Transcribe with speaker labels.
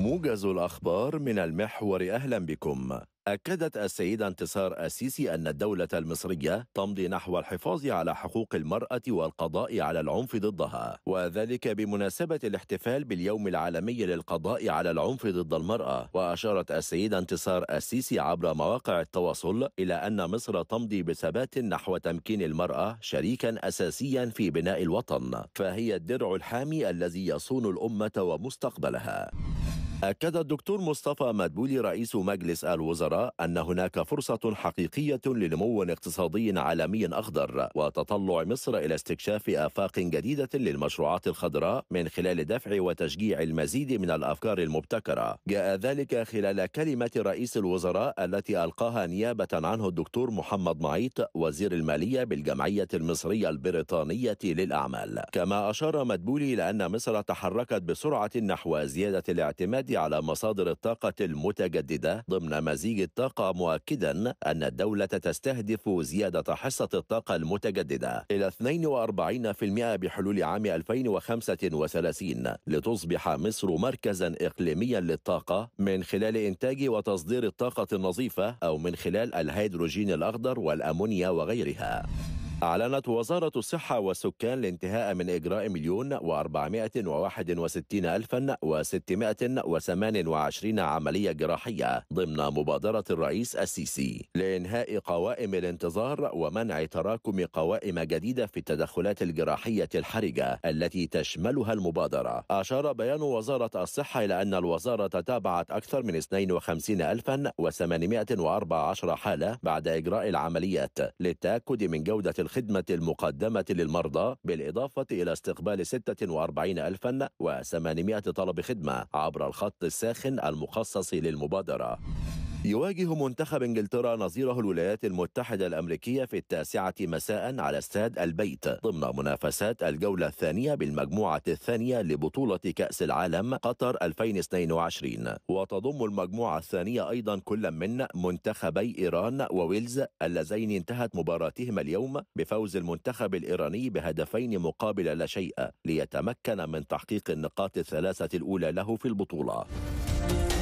Speaker 1: موجز الأخبار من المحور أهلا بكم أكدت السيدة انتصار أسيسي أن الدولة المصرية تمضي نحو الحفاظ على حقوق المرأة والقضاء على العنف ضدها وذلك بمناسبة الاحتفال باليوم العالمي للقضاء على العنف ضد المرأة وأشارت السيدة انتصار أسيسي عبر مواقع التواصل إلى أن مصر تمضي بثبات نحو تمكين المرأة شريكا أساسيا في بناء الوطن فهي الدرع الحامي الذي يصون الأمة ومستقبلها أكد الدكتور مصطفى مدبولي رئيس مجلس الوزراء أن هناك فرصة حقيقية لنمو اقتصادي عالمي أخضر وتطلع مصر إلى استكشاف آفاق جديدة للمشروعات الخضراء من خلال دفع وتشجيع المزيد من الأفكار المبتكرة جاء ذلك خلال كلمة رئيس الوزراء التي ألقاها نيابة عنه الدكتور محمد معيط وزير المالية بالجمعية المصرية البريطانية للأعمال كما أشار مدبولي لأن مصر تحركت بسرعة نحو زيادة الاعتماد على مصادر الطاقة المتجددة ضمن مزيج الطاقة مؤكدا أن الدولة تستهدف زيادة حصة الطاقة المتجددة إلى 42% بحلول عام 2035 لتصبح مصر مركزا إقليميا للطاقة من خلال إنتاج وتصدير الطاقة النظيفة أو من خلال الهيدروجين الأخضر والأمونيا وغيرها أعلنت وزارة الصحة والسكان الانتهاء من إجراء مليون وأربعمائة وواحد وستين ألفا وستمائة وثمان وعشرين عملية جراحية ضمن مبادرة الرئيس السيسي لإنهاء قوائم الانتظار ومنع تراكم قوائم جديدة في التدخلات الجراحية الحرجة التي تشملها المبادرة أشار بيان وزارة الصحة إلى أن الوزارة تابعت أكثر من 52 ألفا وثمانمائة وأربع عشر حالة بعد إجراء العمليات للتأكد من جودة الخدمة المقدمة للمرضى بالإضافة إلى استقبال 46800 طلب خدمة عبر الخط الساخن المخصص للمبادرة يواجه منتخب انجلترا نظيره الولايات المتحدة الأمريكية في التاسعة مساء على استاد البيت ضمن منافسات الجولة الثانية بالمجموعة الثانية لبطولة كأس العالم قطر 2022 وتضم المجموعة الثانية أيضا كل من منتخبي إيران وويلز اللذين انتهت مباراتهما اليوم بفوز المنتخب الإيراني بهدفين مقابل لا شيء ليتمكن من تحقيق النقاط الثلاثة الأولى له في البطولة